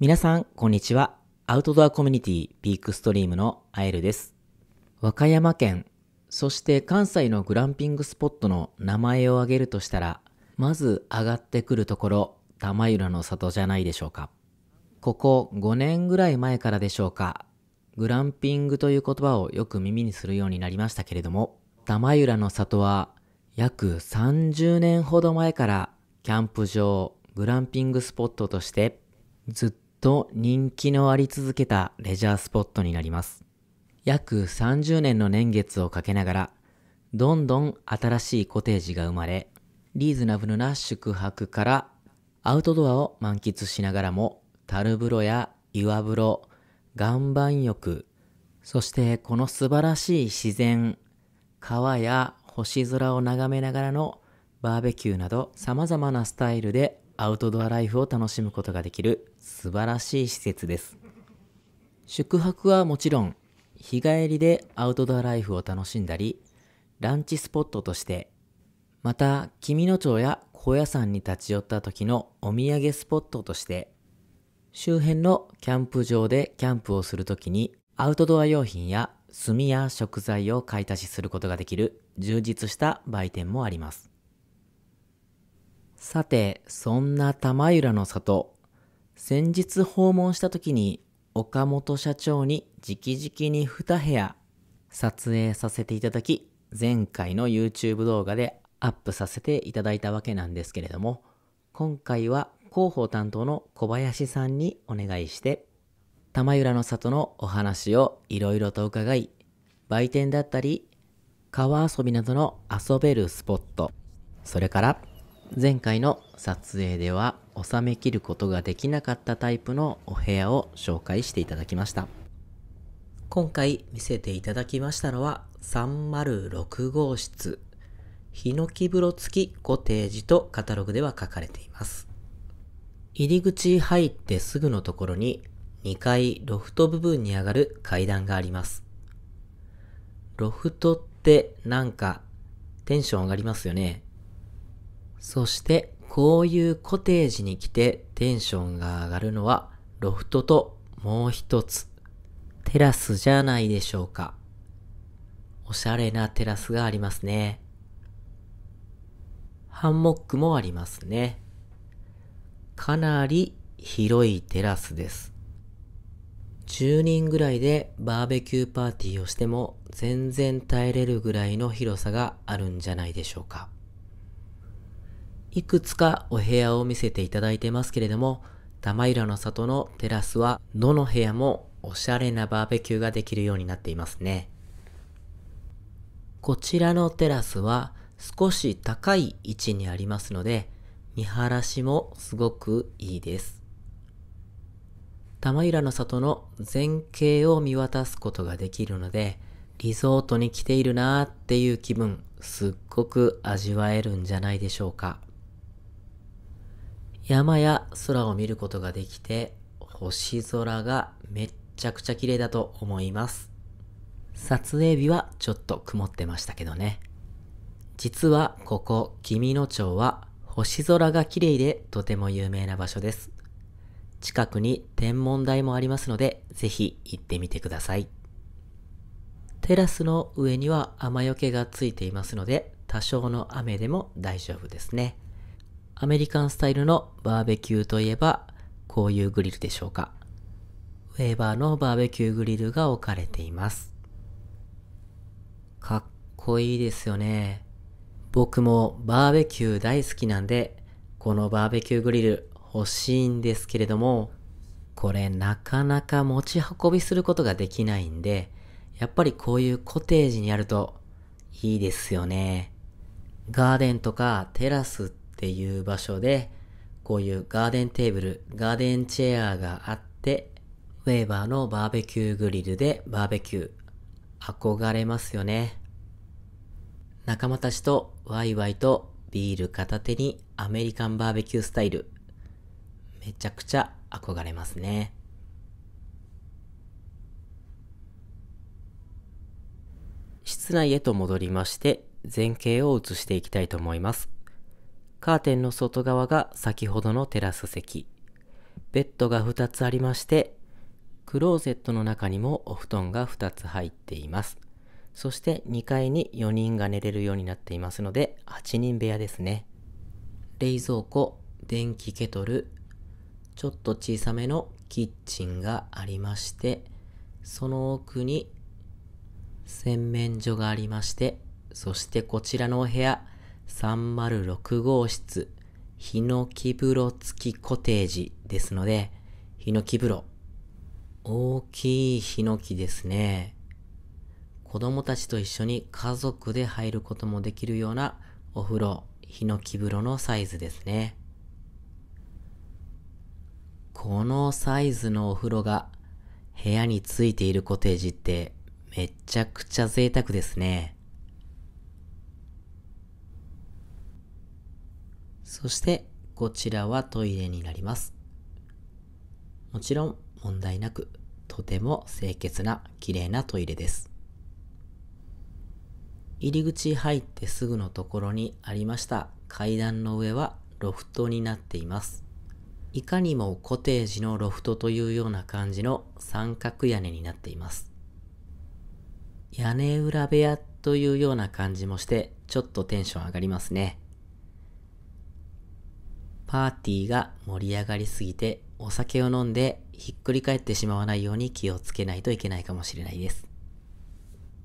皆さん、こんにちは。アウトドアコミュニティピークストリームのアエルです。和歌山県、そして関西のグランピングスポットの名前を挙げるとしたら、まず上がってくるところ、玉浦の里じゃないでしょうか。ここ5年ぐらい前からでしょうか。グランピングという言葉をよく耳にするようになりましたけれども、玉浦の里は約30年ほど前からキャンプ場、グランピングスポットとしてずっと人気のあり続けたレジャースポットになります。約30年の年月をかけながら、どんどん新しいコテージが生まれ、リーズナブルな宿泊からアウトドアを満喫しながらも、樽風呂や岩風呂、岩盤浴、そしてこの素晴らしい自然、川や星空を眺めながらのバーベキューなど様々なスタイルでアウトドアライフを楽しむことができる素晴らしい施設です。宿泊はもちろん、日帰りでアウトドアライフを楽しんだり、ランチスポットとして、また、君野町や高野山に立ち寄った時のお土産スポットとして、周辺のキャンプ場でキャンプをする時にアウトドア用品や炭や食材を買い足しすることができる充実した売店もあります。さて、そんな玉浦の里、先日訪問した時に岡本社長に直々に2部屋撮影させていただき、前回の YouTube 動画でアップさせていただいたわけなんですけれども、今回は広報担当の小林さんにお願いして、玉浦の里のお話をいろいろと伺い、売店だったり、川遊びなどの遊べるスポット、それから前回の撮影では収めきることができなかったタイプのお部屋を紹介していただきました今回見せていただきましたのは306号室ヒノキ風呂付きコテージとカタログでは書かれています入り口入ってすぐのところに2階ロフト部分に上がる階段がありますロフトってなんかテンション上がりますよねそしてこういうコテージに来てテンションが上がるのはロフトともう一つテラスじゃないでしょうか。おしゃれなテラスがありますね。ハンモックもありますね。かなり広いテラスです。10人ぐらいでバーベキューパーティーをしても全然耐えれるぐらいの広さがあるんじゃないでしょうか。いくつかお部屋を見せていただいてますけれども、玉浦の里のテラスはどの部屋もおしゃれなバーベキューができるようになっていますね。こちらのテラスは少し高い位置にありますので、見晴らしもすごくいいです。玉浦の里の全景を見渡すことができるので、リゾートに来ているなーっていう気分、すっごく味わえるんじゃないでしょうか。山や空を見ることができて、星空がめっちゃくちゃ綺麗だと思います。撮影日はちょっと曇ってましたけどね。実はここ、君野町は星空が綺麗でとても有名な場所です。近くに天文台もありますので、ぜひ行ってみてください。テラスの上には雨よけがついていますので、多少の雨でも大丈夫ですね。アメリカンスタイルのバーベキューといえば、こういうグリルでしょうか。ウェーバーのバーベキューグリルが置かれています。かっこいいですよね。僕もバーベキュー大好きなんで、このバーベキューグリル欲しいんですけれども、これなかなか持ち運びすることができないんで、やっぱりこういうコテージにあるといいですよね。ガーデンとかテラスっっていう場所で、こういうガーデンテーブル、ガーデンチェアがあって、ウェーバーのバーベキューグリルでバーベキュー。憧れますよね。仲間たちとワイワイとビール片手にアメリカンバーベキュースタイル。めちゃくちゃ憧れますね。室内へと戻りまして、前景を映していきたいと思います。カーテンの外側が先ほどのテラス席。ベッドが2つありまして、クローゼットの中にもお布団が2つ入っています。そして2階に4人が寝れるようになっていますので、8人部屋ですね。冷蔵庫、電気ケトル、ちょっと小さめのキッチンがありまして、その奥に洗面所がありまして、そしてこちらのお部屋、306号室、ヒノキ風呂付きコテージですので、ヒノキ風呂。大きいヒノキですね。子供たちと一緒に家族で入ることもできるようなお風呂、ヒノキ風呂のサイズですね。このサイズのお風呂が部屋についているコテージってめちゃくちゃ贅沢ですね。そしてこちらはトイレになります。もちろん問題なく、とても清潔な綺麗なトイレです。入り口入ってすぐのところにありました階段の上はロフトになっています。いかにもコテージのロフトというような感じの三角屋根になっています。屋根裏部屋というような感じもしてちょっとテンション上がりますね。パーティーが盛り上がりすぎてお酒を飲んでひっくり返ってしまわないように気をつけないといけないかもしれないです。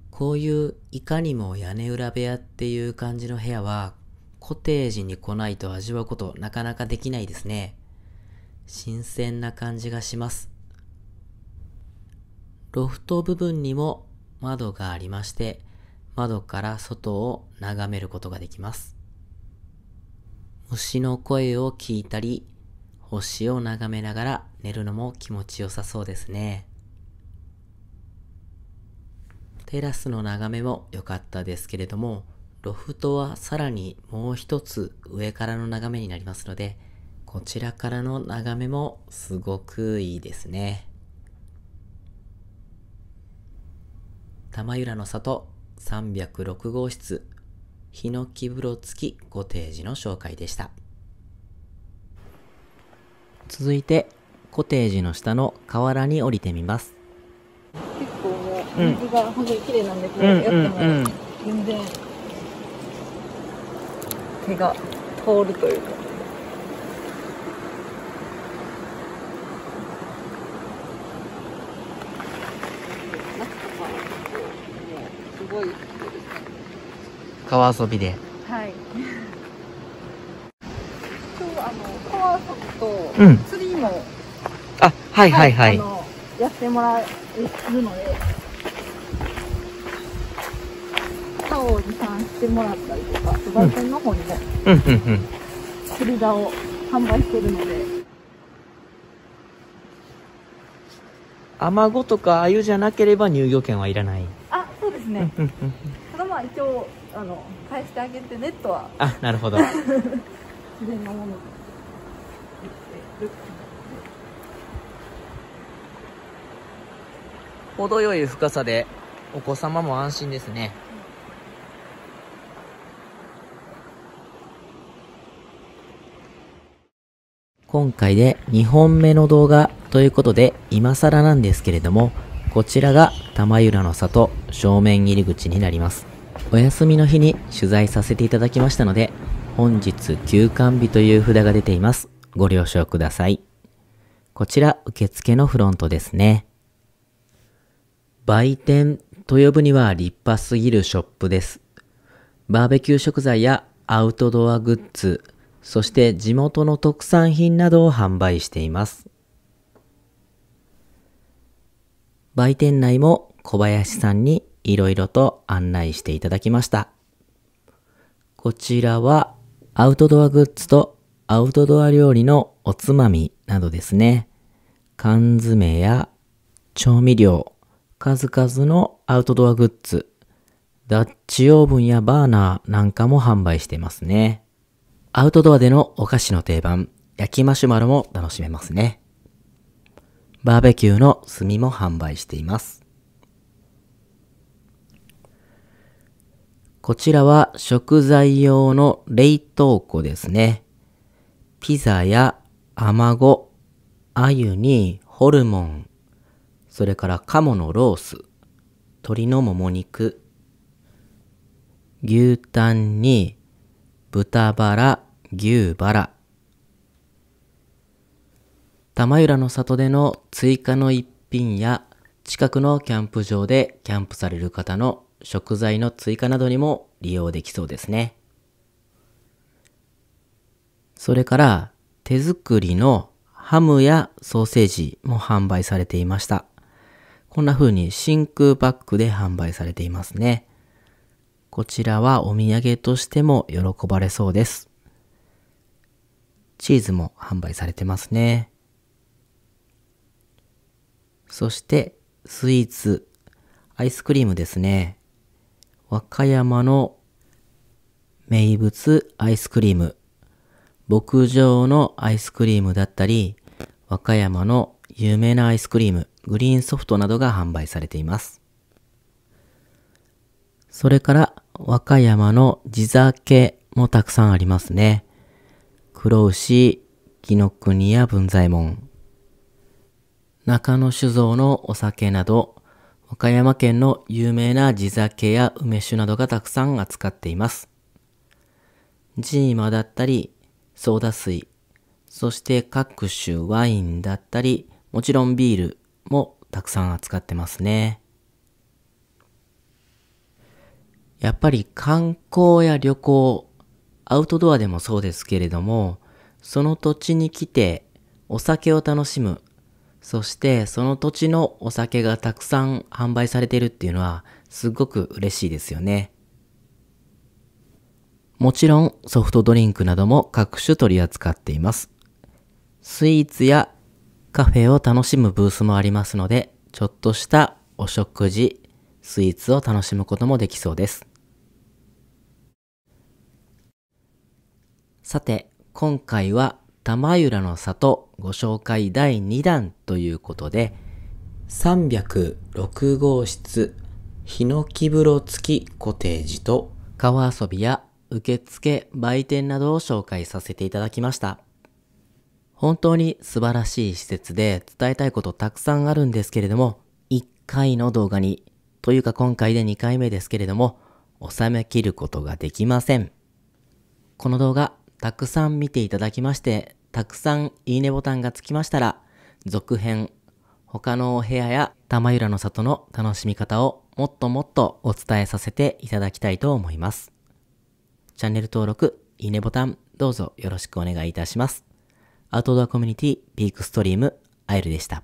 こういういかにも屋根裏部屋っていう感じの部屋はコテージに来ないと味わうことなかなかできないですね。新鮮な感じがします。ロフト部分にも窓がありまして窓から外を眺めることができます。星の声を聞いたり、星を眺めながら寝るのも気持ちよさそうですね。テラスの眺めも良かったですけれども、ロフトはさらにもう一つ上からの眺めになりますので、こちらからの眺めもすごくいいですね。玉浦の里306号室ヒノキ風呂付きご提示の紹介でした。続いて、コテージの下の河原に降りてみます。結構もう、水が本当に綺麗なんですね。うやっても、全然、手が通るというか。すごい川遊びではい 今日あの川遊びと釣りも、うん、あはいはいはい、はい、やってもらえるのでしてもらったりとか店の方にも、う釣り竿販売してるのでアマゴとかアユじゃなければ入魚券はいらないあそうですねただまあ一応あの返してあげてねとはあなるほど自然なもので程よい深さでお子様も安心ですね、うん、今回で2本目の動画ということで今更なんですけれどもこちらが玉浦の里正面入り口になりますお休みの日に取材させていただきましたので、本日休館日という札が出ています。ご了承ください。こちら、受付のフロントですね。売店と呼ぶには立派すぎるショップです。バーベキュー食材やアウトドアグッズ、そして地元の特産品などを販売しています。売店内も小林さんにいろいろと案内していただきました。こちらはアウトドアグッズとアウトドア料理のおつまみなどですね。缶詰や調味料、数々のアウトドアグッズ、ダッチオーブンやバーナーなんかも販売してますね。アウトドアでのお菓子の定番、焼きマシュマロも楽しめますね。バーベキューの炭も販売しています。こちらは食材用の冷凍庫ですね。ピザやアマゴ、アユにホルモン、それから鴨のロース、鶏のもも肉、牛タンに豚バラ、牛バラ。玉浦の里での追加の一品や近くのキャンプ場でキャンプされる方の食材の追加などにも利用できそうですね。それから手作りのハムやソーセージも販売されていました。こんな風に真空パックで販売されていますね。こちらはお土産としても喜ばれそうです。チーズも販売されてますね。そしてスイーツ、アイスクリームですね。和歌山の名物アイスクリーム、牧場のアイスクリームだったり、和歌山の有名なアイスクリーム、グリーンソフトなどが販売されています。それから、和歌山の地酒もたくさんありますね。黒牛、紀ノ国や文左衛門、中野酒造のお酒など、和歌山県の有名な地酒や梅酒などがたくさん扱っています。ジーマだったり、ソーダ水、そして各種ワインだったり、もちろんビールもたくさん扱ってますね。やっぱり観光や旅行、アウトドアでもそうですけれども、その土地に来てお酒を楽しむ、そしてその土地のお酒がたくさん販売されているっていうのはすごく嬉しいですよね。もちろんソフトドリンクなども各種取り扱っています。スイーツやカフェを楽しむブースもありますので、ちょっとしたお食事、スイーツを楽しむこともできそうです。さて、今回は玉浦の里ご紹介第2弾ということで、306号室、ヒノキ風呂付きコテージと、川遊びや受付、売店などを紹介させていただきました。本当に素晴らしい施設で伝えたいことたくさんあるんですけれども、1回の動画に、というか今回で2回目ですけれども、収めきることができません。この動画たくさん見ていただきまして、たくさんいいねボタンがつきましたら、続編、他のお部屋や玉浦の里の楽しみ方をもっともっとお伝えさせていただきたいと思います。チャンネル登録、いいねボタン、どうぞよろしくお願いいたします。アウトドアコミュニティ、ピークストリーム、アイルでした。